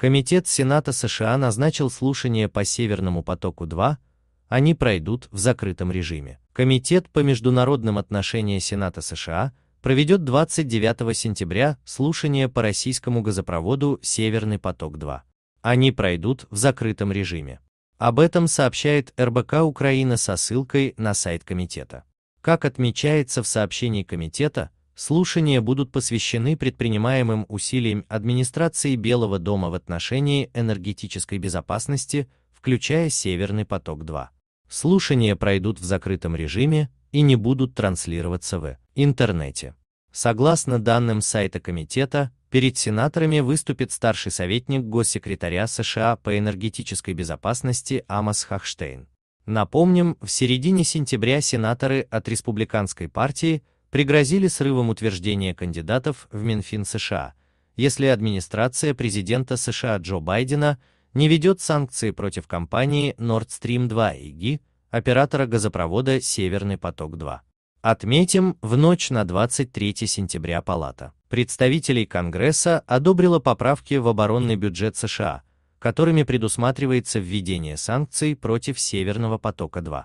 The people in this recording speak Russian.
Комитет Сената США назначил слушания по Северному потоку-2, они пройдут в закрытом режиме. Комитет по международным отношениям Сената США проведет 29 сентября слушания по российскому газопроводу «Северный поток-2». Они пройдут в закрытом режиме. Об этом сообщает РБК Украина со ссылкой на сайт комитета. Как отмечается в сообщении комитета, Слушания будут посвящены предпринимаемым усилиям администрации Белого дома в отношении энергетической безопасности, включая Северный поток-2. Слушания пройдут в закрытом режиме и не будут транслироваться в интернете. Согласно данным сайта комитета, перед сенаторами выступит старший советник госсекретаря США по энергетической безопасности Амос Хахштейн. Напомним, в середине сентября сенаторы от республиканской партии пригрозили срывом утверждения кандидатов в Минфин США, если администрация президента США Джо Байдена не ведет санкции против компании Nord Stream 2 и ГИ, оператора газопровода «Северный поток-2». Отметим, в ночь на 23 сентября Палата представителей Конгресса одобрила поправки в оборонный бюджет США, которыми предусматривается введение санкций против «Северного потока-2».